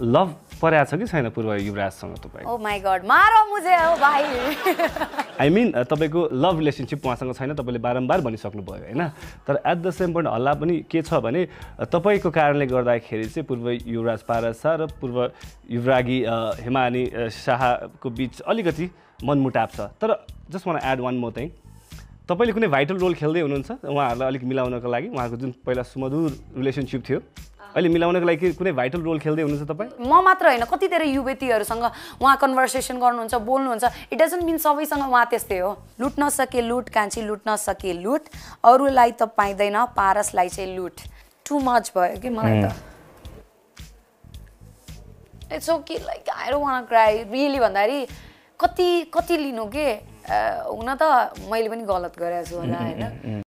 love परेको छ कि छैन पूर्व युवराजसँग तपाईँ माई गड मारो मुझे हो भाइ आई मिन तपाईँको लभ रिलेसनसिप उहाँसँग छैन तपाईँले बारम्बार भनिसक्नुभयो होइन तर एट द सेम पोइन्ट हल्ला पनि के छ भने तपाईँको कारणले गर्दाखेरि चाहिँ पूर्व युवराज शाह र पूर्व युवरागी हिमानी शाहको बिच अलिकति मनमुटाप छ तर जस्ट मलाई एड वान म चाहिँ तपाईँले कुनै भाइटल रोल खेल्दै हुनुहुन्छ उहाँहरूलाई अलिक मिलाउनको लागि उहाँको जुन पहिला सुमधुर रिलेसनसिप थियो अहिले मिलाउनको लागि कुनै भाइटल रोल खेल्दै हुनुहुन्छ तपाईँ म मात्र होइन कति धेरै युवतीहरूसँग उहाँ कन्भर्सेसन गर्नुहुन्छ बोल्नुहुन्छ इट डजन्ट मिन सबैसँग उहाँ त्यस्तै हो लुट्न सके लुट कान्छी लुट्न सके लुट अरूलाई त पाइँदैन पारसलाई चाहिँ लुट टु मच भयो कि मलाई त it's okay like I don't want cry really भन्दाखेरि कति कति लिनु के हुन त मैले पनि गलत गरेको छु होला होइन